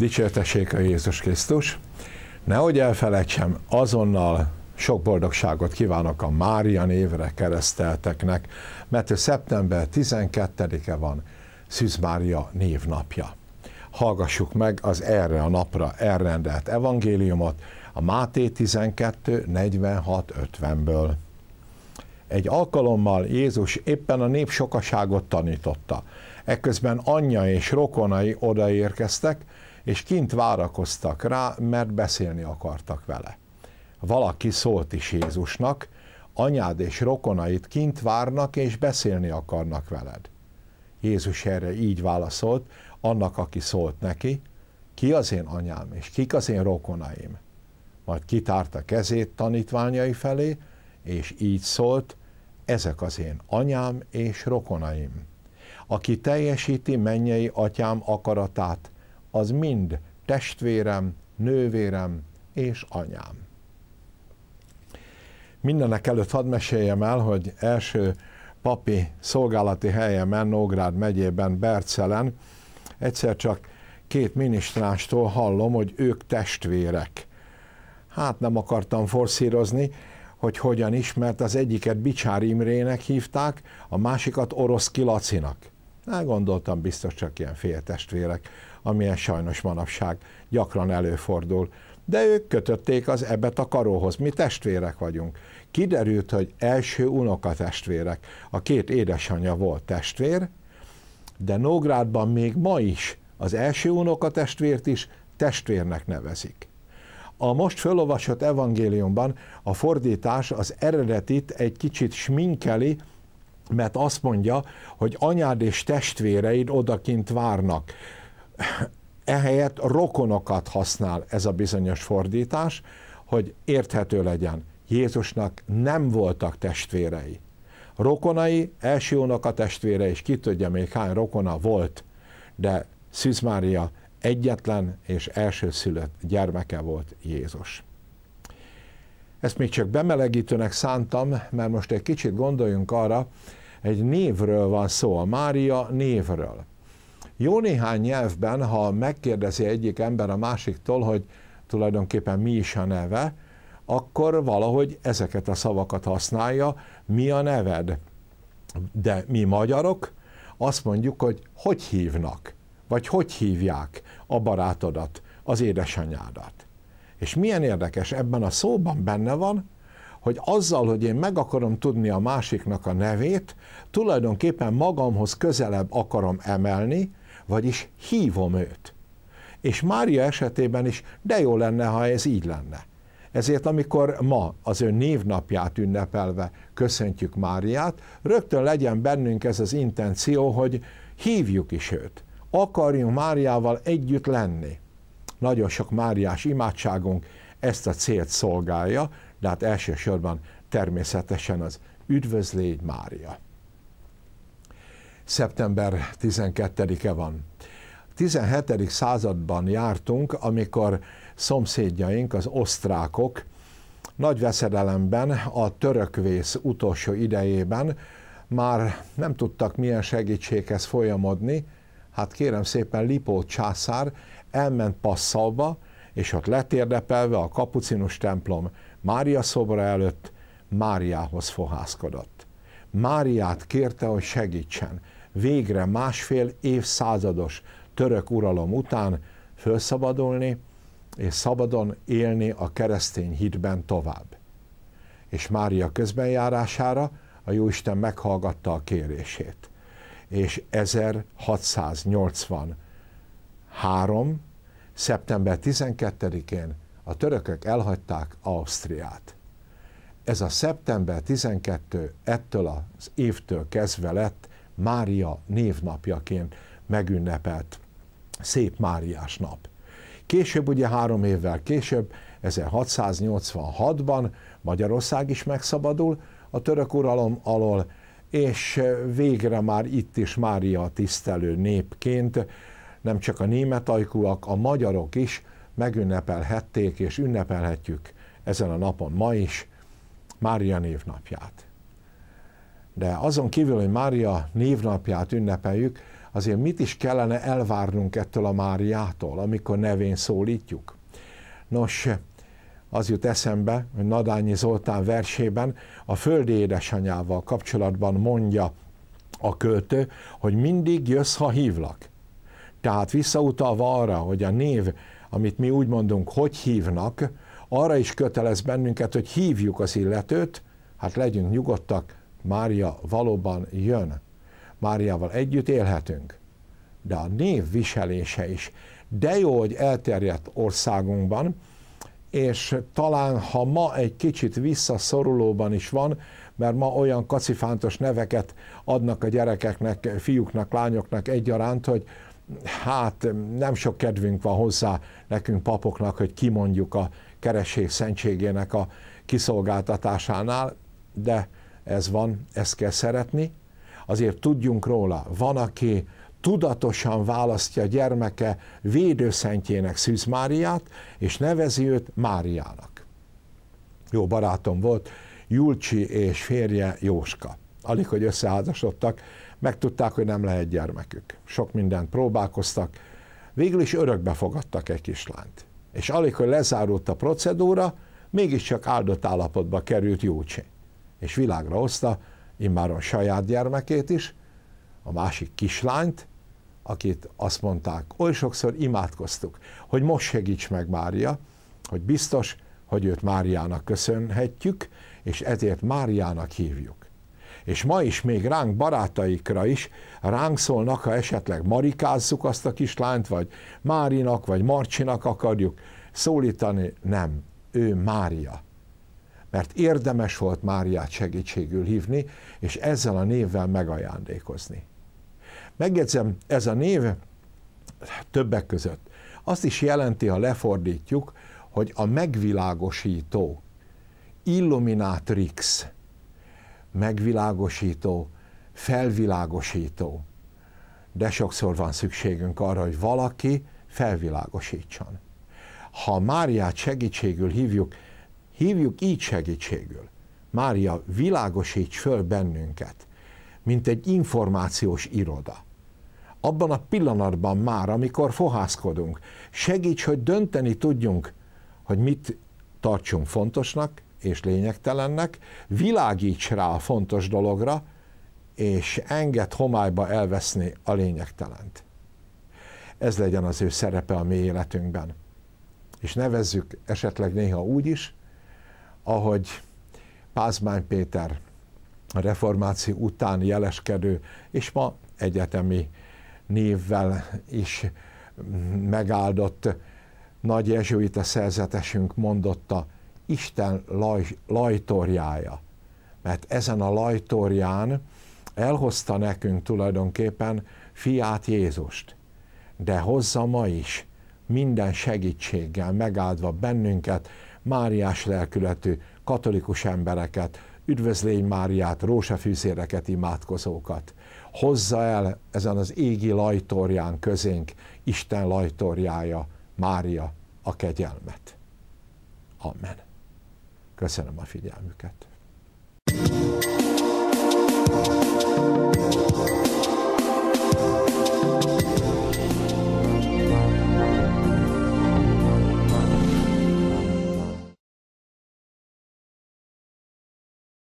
Dicsértessék a Jézus Krisztus! Nehogy elfelejtsem, azonnal sok boldogságot kívánok a Mária névre keresztelteknek, mert szeptember 12-e van Szűz Mária névnapja. Hallgassuk meg az erre a napra elrendelt evangéliumot a Máté 124650 ből Egy alkalommal Jézus éppen a nép sokaságot tanította. Ekközben anyja és rokonai odaérkeztek, és kint várakoztak rá, mert beszélni akartak vele. Valaki szólt is Jézusnak, anyád és rokonait kint várnak, és beszélni akarnak veled. Jézus erre így válaszolt, annak, aki szólt neki, ki az én anyám, és kik az én rokonaim. Majd kitárta kezét tanítványai felé, és így szólt, ezek az én anyám és rokonaim. Aki teljesíti mennyei atyám akaratát, az mind testvérem, nővérem és anyám. Mindenek előtt hadd meséljem el, hogy első papi szolgálati helyemen, Nógrád megyében, Bercelen, egyszer csak két minisztrástól hallom, hogy ők testvérek. Hát nem akartam forszírozni, hogy hogyan is, mert az egyiket Bicsári Imrének hívták, a másikat Orosz Kilacinak. Na, hát gondoltam, biztos csak ilyen féltestvérek, amilyen sajnos manapság gyakran előfordul. De ők kötötték az ebet a karóhoz, mi testvérek vagyunk. Kiderült, hogy első unokatestvérek. A két édesanyja volt testvér, de Nógrádban még ma is az első unokatestvért is testvérnek nevezik. A most felolvasott evangéliumban a fordítás az eredetit egy kicsit sminkeli, mert azt mondja, hogy anyád és testvéreid odakint várnak. Ehelyett rokonokat használ ez a bizonyos fordítás, hogy érthető legyen. Jézusnak nem voltak testvérei. Rokonai, első unoka testvére, és ki tudja még hány rokona volt, de Szűz Mária egyetlen és első szület gyermeke volt Jézus. Ezt még csak bemelegítőnek szántam, mert most egy kicsit gondoljunk arra, egy névről van szó, a Mária névről. Jó néhány nyelvben, ha megkérdezi egyik ember a másiktól, hogy tulajdonképpen mi is a neve, akkor valahogy ezeket a szavakat használja, mi a neved. De mi magyarok azt mondjuk, hogy hogy hívnak, vagy hogy hívják a barátodat, az édesanyádat. És milyen érdekes, ebben a szóban benne van, hogy azzal, hogy én meg akarom tudni a másiknak a nevét, tulajdonképpen magamhoz közelebb akarom emelni, vagyis hívom őt. És Mária esetében is de jó lenne, ha ez így lenne. Ezért amikor ma az ő névnapját ünnepelve köszöntjük Máriát, rögtön legyen bennünk ez az intenció, hogy hívjuk is őt. Akarjunk Máriával együtt lenni. Nagyon sok Máriás imádságunk ezt a célt szolgálja, de hát elsősorban természetesen az Üdvözlégy Mária. Szeptember 12-e van. 17. században jártunk, amikor szomszédjaink, az osztrákok, nagy veszedelemben a törökvész utolsó idejében már nem tudtak milyen segítséghez folyamodni, hát kérem szépen Lipó császár elment Passalba, és ott letérdepelve a kapucinus templom Mária szobra előtt Máriához fohászkodott. Máriát kérte, hogy segítsen. Végre másfél évszázados török uralom után felszabadulni, és szabadon élni a keresztény hitben tovább. És Mária közbenjárására a Jóisten meghallgatta a kérését. És 1683. szeptember 12-én a törökök elhagyták Ausztriát. Ez a szeptember 12 ettől az évtől kezdve lett Mária névnapjaként megünnepelt Szép Máriás nap. Később, ugye három évvel később, 1686-ban Magyarország is megszabadul a török uralom alól, és végre már itt is Mária tisztelő népként nem csak a ajkúak, a magyarok is megünnepelhették és ünnepelhetjük ezen a napon ma is Mária névnapját. De azon kívül, hogy Mária névnapját ünnepeljük, azért mit is kellene elvárnunk ettől a Máriától, amikor nevén szólítjuk? Nos, az jut eszembe, hogy Nadányi Zoltán versében a földi édesanyával kapcsolatban mondja a költő, hogy mindig jössz, ha hívlak. Tehát visszautalva arra, hogy a név amit mi úgy mondunk, hogy hívnak, arra is kötelez bennünket, hogy hívjuk az illetőt, hát legyünk nyugodtak, Mária valóban jön. Máriával együtt élhetünk. De a név viselése is. De jó, hogy elterjedt országunkban, és talán ha ma egy kicsit visszaszorulóban is van, mert ma olyan kacifántos neveket adnak a gyerekeknek, fiúknak, lányoknak egyaránt, hogy hát nem sok kedvünk van hozzá nekünk papoknak, hogy kimondjuk a keresség szentségének a kiszolgáltatásánál, de ez van, ezt kell szeretni. Azért tudjunk róla, van, aki tudatosan választja gyermeke védőszentjének Szűz Máriát, és nevezi őt Máriának. Jó barátom volt, Julcsi és férje Jóska. Alig, hogy összeházasodtak, megtudták, hogy nem lehet gyermekük. Sok mindent próbálkoztak, végül is örökbe fogadtak egy kislányt. És alig, hogy lezárult a procedúra, mégiscsak áldott állapotba került Júcsi. És világra hozta immáron saját gyermekét is, a másik kislányt, akit azt mondták, oly sokszor imádkoztuk, hogy most segíts meg Mária, hogy biztos, hogy őt Máriának köszönhetjük, és ezért Máriának hívjuk és ma is még ránk barátaikra is ránk szólnak, ha esetleg marikázzuk azt a kislányt, vagy Márinak, vagy Marcsinak akarjuk szólítani, nem, ő Mária. Mert érdemes volt Máriát segítségül hívni, és ezzel a névvel megajándékozni. Megjegyzem, ez a név többek között azt is jelenti, ha lefordítjuk, hogy a megvilágosító, illuminatrix, megvilágosító, felvilágosító. De sokszor van szükségünk arra, hogy valaki felvilágosítson. Ha Máriát segítségül hívjuk, hívjuk így segítségül. Mária, világosíts föl bennünket, mint egy információs iroda. Abban a pillanatban már, amikor fohászkodunk, segíts, hogy dönteni tudjunk, hogy mit tartsunk fontosnak, és lényegtelennek, világíts rá a fontos dologra, és enged homályba elveszni a lényegtelent. Ez legyen az ő szerepe a mi életünkben. És nevezzük esetleg néha úgy is, ahogy Pázmány Péter a reformáció után jeleskedő, és ma egyetemi névvel is megáldott nagy jezsuita szerzetesünk mondotta, Isten laj, lajtorjája. Mert ezen a lajtorján elhozta nekünk tulajdonképpen fiát Jézust, de hozza ma is minden segítséggel megáldva bennünket, Máriás lelkületű katolikus embereket, üdvözlény Máriát, rósefűzéreket, imádkozókat. Hozza el ezen az égi lajtorján közénk Isten lajtorjája, Mária a kegyelmet. Amen. Köszönöm a figyelmüket.